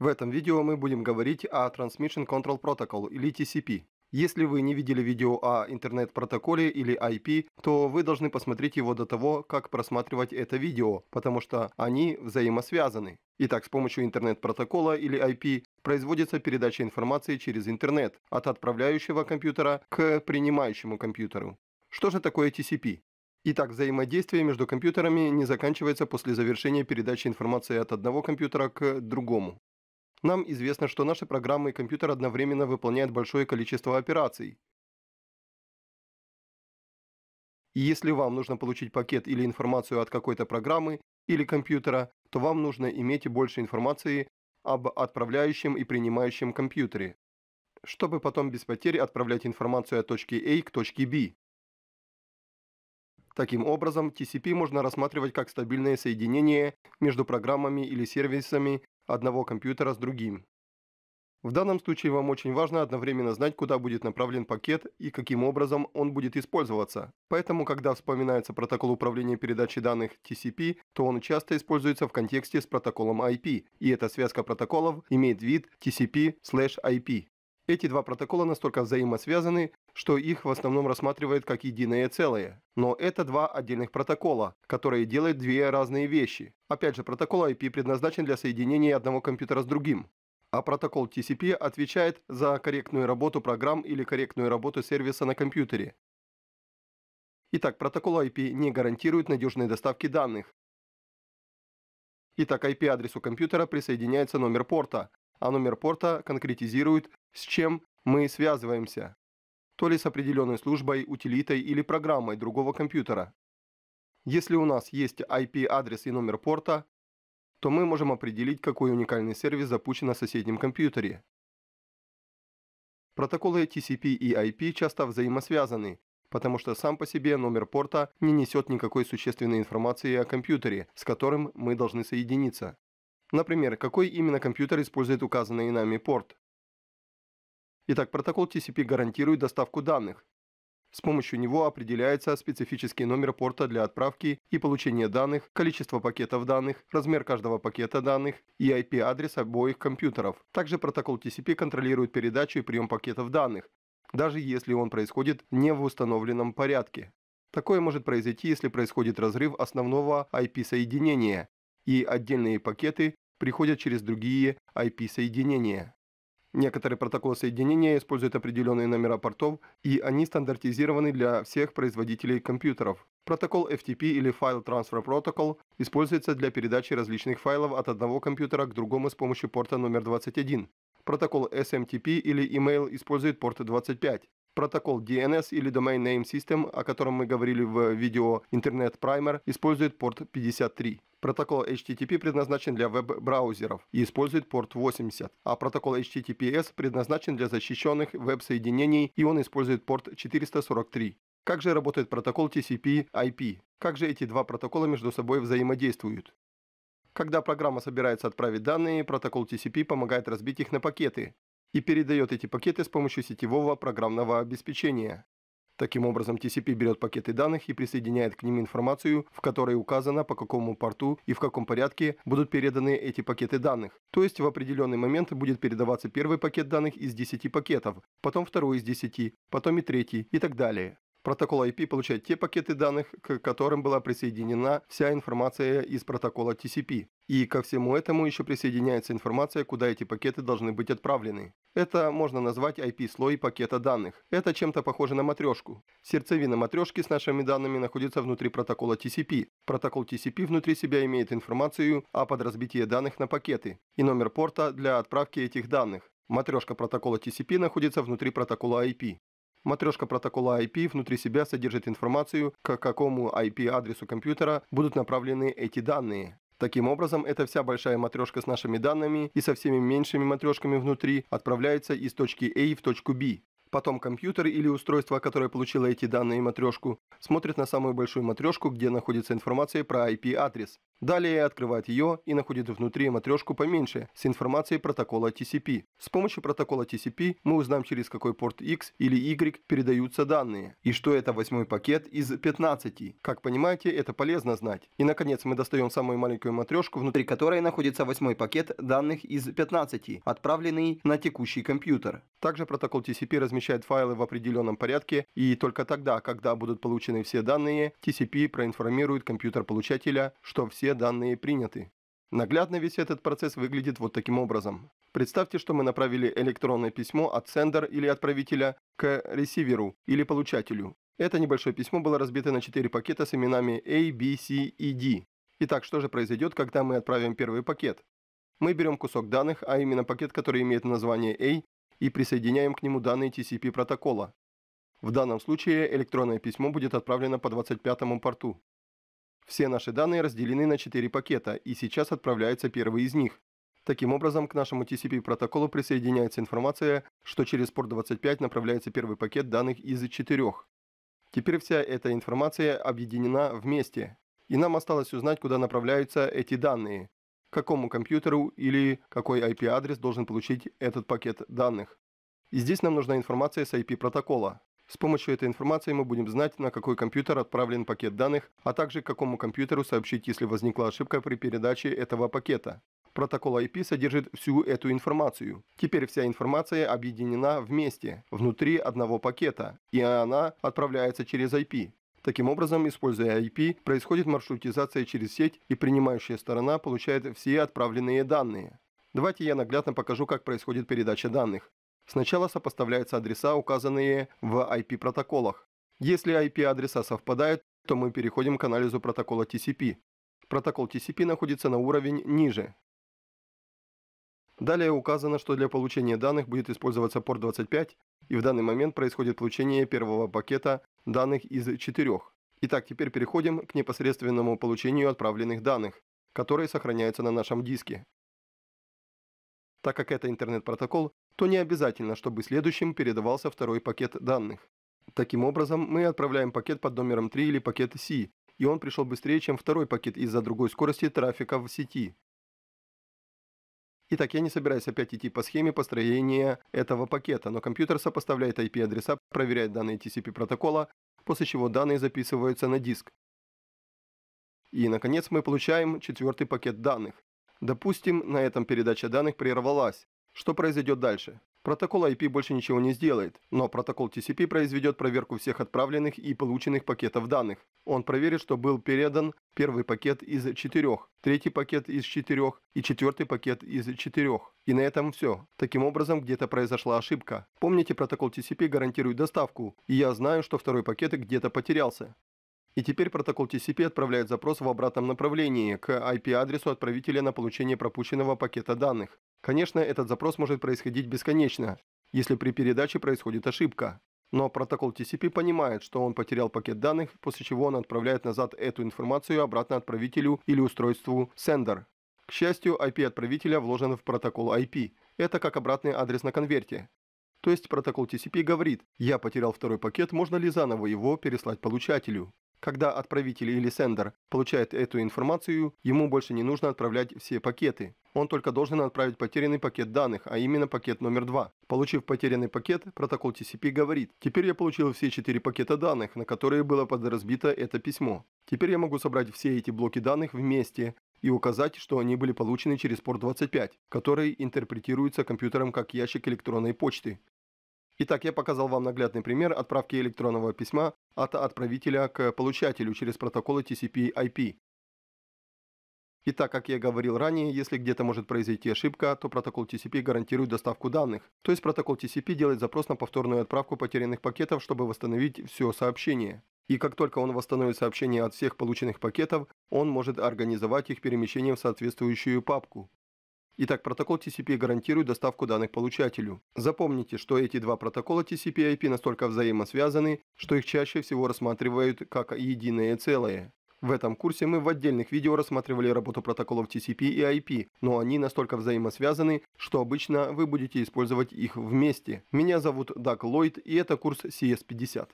В этом видео мы будем говорить о Transmission Control Protocol или TCP. Если вы не видели видео о интернет-протоколе или IP, то вы должны посмотреть его до того, как просматривать это видео, потому что они взаимосвязаны. Итак, с помощью интернет-протокола или IP производится передача информации через интернет от отправляющего компьютера к принимающему компьютеру. Что же такое TCP? Итак, взаимодействие между компьютерами не заканчивается после завершения передачи информации от одного компьютера к другому. Нам известно, что наши программы и компьютер одновременно выполняют большое количество операций. И если вам нужно получить пакет или информацию от какой-то программы или компьютера, то вам нужно иметь больше информации об отправляющем и принимающем компьютере, чтобы потом без потери отправлять информацию от точки A к точке B. Таким образом, TCP можно рассматривать как стабильное соединение между программами или сервисами одного компьютера с другим. В данном случае вам очень важно одновременно знать, куда будет направлен пакет и каким образом он будет использоваться. Поэтому, когда вспоминается протокол управления передачей данных TCP, то он часто используется в контексте с протоколом IP, и эта связка протоколов имеет вид TCP/IP. Эти два протокола настолько взаимосвязаны, что их в основном рассматривают как единое целое, Но это два отдельных протокола, которые делают две разные вещи. Опять же, протокол IP предназначен для соединения одного компьютера с другим. А протокол TCP отвечает за корректную работу программ или корректную работу сервиса на компьютере. Итак, протокол IP не гарантирует надежной доставки данных. Итак, IP-адресу компьютера присоединяется номер порта, а номер порта конкретизирует, с чем мы связываемся то ли с определенной службой, утилитой или программой другого компьютера. Если у нас есть IP-адрес и номер порта, то мы можем определить, какой уникальный сервис запущен на соседнем компьютере. Протоколы TCP и IP часто взаимосвязаны, потому что сам по себе номер порта не несет никакой существенной информации о компьютере, с которым мы должны соединиться. Например, какой именно компьютер использует указанный нами порт. Итак, протокол TCP гарантирует доставку данных. С помощью него определяется специфический номер порта для отправки и получения данных, количество пакетов данных, размер каждого пакета данных и IP-адрес обоих компьютеров. Также протокол TCP контролирует передачу и прием пакетов данных, даже если он происходит не в установленном порядке. Такое может произойти, если происходит разрыв основного IP-соединения, и отдельные пакеты приходят через другие IP-соединения. Некоторые протоколы соединения используют определенные номера портов, и они стандартизированы для всех производителей компьютеров. Протокол FTP или File Transfer Protocol используется для передачи различных файлов от одного компьютера к другому с помощью порта номер 21. Протокол SMTP или Email использует порт 25. Протокол DNS или Domain Name System, о котором мы говорили в видео Internet Primer, использует порт 53. Протокол HTTP предназначен для веб-браузеров и использует порт 80, а протокол HTTPS предназначен для защищенных веб-соединений и он использует порт 443. Как же работает протокол TCP/IP? Как же эти два протокола между собой взаимодействуют? Когда программа собирается отправить данные, протокол TCP помогает разбить их на пакеты и передает эти пакеты с помощью сетевого программного обеспечения. Таким образом, TCP берет пакеты данных и присоединяет к ним информацию, в которой указано, по какому порту и в каком порядке будут переданы эти пакеты данных. То есть в определенный момент будет передаваться первый пакет данных из 10 пакетов, потом второй из 10, потом и третий и так далее. Протокол IP получает те пакеты данных, к которым была присоединена вся информация из протокола TCP. И ко всему этому еще присоединяется информация, куда эти пакеты должны быть отправлены. Это можно назвать IP-слой пакета данных. Это чем-то похоже на матрешку. Сердцевина матрешки с нашими данными находится внутри протокола TCP. Протокол TCP внутри себя имеет информацию о подразбитии данных на пакеты и номер порта для отправки этих данных. Матрешка протокола TCP находится внутри протокола IP. Матрешка протокола IP внутри себя содержит информацию, к какому IP-адресу компьютера будут направлены эти данные. Таким образом, эта вся большая матрешка с нашими данными и со всеми меньшими матрешками внутри отправляется из точки A в точку B. Потом компьютер или устройство, которое получило эти данные и матрешку, смотрит на самую большую матрешку, где находится информация про IP-адрес. Далее открывает ее и находит внутри матрешку поменьше с информацией протокола TCP. С помощью протокола TCP мы узнаем, через какой порт X или Y передаются данные, и что это восьмой пакет из 15. Как понимаете, это полезно знать. И наконец мы достаем самую маленькую матрешку, внутри которой находится восьмой пакет данных из 15, отправленный на текущий компьютер. Также протокол TCP размещает файлы в определенном порядке, и только тогда, когда будут получены все данные, TCP проинформирует компьютер получателя, что все все данные приняты. Наглядно весь этот процесс выглядит вот таким образом. Представьте, что мы направили электронное письмо от сендер или отправителя к ресиверу или получателю. Это небольшое письмо было разбито на 4 пакета с именами A, B, C и D. Итак, что же произойдет, когда мы отправим первый пакет? Мы берем кусок данных, а именно пакет, который имеет название A, и присоединяем к нему данные TCP протокола. В данном случае электронное письмо будет отправлено по 25-му порту. Все наши данные разделены на 4 пакета, и сейчас отправляется первый из них. Таким образом, к нашему TCP-протоколу присоединяется информация, что через порт 25 направляется первый пакет данных из четырех. Теперь вся эта информация объединена вместе, и нам осталось узнать, куда направляются эти данные, к какому компьютеру или какой IP-адрес должен получить этот пакет данных. И здесь нам нужна информация с IP-протокола. С помощью этой информации мы будем знать, на какой компьютер отправлен пакет данных, а также к какому компьютеру сообщить, если возникла ошибка при передаче этого пакета. Протокол IP содержит всю эту информацию. Теперь вся информация объединена вместе, внутри одного пакета, и она отправляется через IP. Таким образом, используя IP, происходит маршрутизация через сеть, и принимающая сторона получает все отправленные данные. Давайте я наглядно покажу, как происходит передача данных. Сначала сопоставляются адреса, указанные в IP-протоколах. Если IP-адреса совпадают, то мы переходим к анализу протокола TCP. Протокол TCP находится на уровень ниже. Далее указано, что для получения данных будет использоваться порт 25, и в данный момент происходит получение первого пакета данных из четырех. Итак, теперь переходим к непосредственному получению отправленных данных, которые сохраняются на нашем диске. Так как это интернет-протокол, то не обязательно, чтобы следующим передавался второй пакет данных. Таким образом, мы отправляем пакет под номером 3 или пакет C, и он пришел быстрее, чем второй пакет из-за другой скорости трафика в сети. Итак, я не собираюсь опять идти по схеме построения этого пакета, но компьютер сопоставляет IP-адреса, проверяет данные TCP протокола, после чего данные записываются на диск. И, наконец, мы получаем четвертый пакет данных. Допустим, на этом передача данных прервалась, что произойдет дальше? Протокол IP больше ничего не сделает, но протокол TCP произведет проверку всех отправленных и полученных пакетов данных. Он проверит, что был передан первый пакет из четырех, третий пакет из четырех и четвертый пакет из четырех. И на этом все. Таким образом, где-то произошла ошибка. Помните, протокол TCP гарантирует доставку, и я знаю, что второй пакет где-то потерялся. И теперь протокол TCP отправляет запрос в обратном направлении к IP-адресу отправителя на получение пропущенного пакета данных. Конечно, этот запрос может происходить бесконечно, если при передаче происходит ошибка. Но протокол TCP понимает, что он потерял пакет данных, после чего он отправляет назад эту информацию обратно отправителю или устройству sender. К счастью, IP отправителя вложен в протокол IP. Это как обратный адрес на конверте. То есть протокол TCP говорит, я потерял второй пакет, можно ли заново его переслать получателю. Когда отправитель или сендер получает эту информацию, ему больше не нужно отправлять все пакеты. Он только должен отправить потерянный пакет данных, а именно пакет номер 2. Получив потерянный пакет, протокол TCP говорит, теперь я получил все 4 пакета данных, на которые было подразбито это письмо. Теперь я могу собрать все эти блоки данных вместе и указать, что они были получены через порт 25, который интерпретируется компьютером как ящик электронной почты. Итак, я показал вам наглядный пример отправки электронного письма от отправителя к получателю через протоколы TCP IP. Итак, как я говорил ранее, если где-то может произойти ошибка, то протокол TCP гарантирует доставку данных. То есть протокол TCP делает запрос на повторную отправку потерянных пакетов, чтобы восстановить все сообщение. И как только он восстановит сообщение от всех полученных пакетов, он может организовать их перемещение в соответствующую папку. Итак, протокол TCP гарантирует доставку данных получателю. Запомните, что эти два протокола TCP и IP настолько взаимосвязаны, что их чаще всего рассматривают как единое целое. В этом курсе мы в отдельных видео рассматривали работу протоколов TCP и IP, а но они настолько взаимосвязаны, что обычно вы будете использовать их вместе. Меня зовут Даг Ллойд и это курс CS50.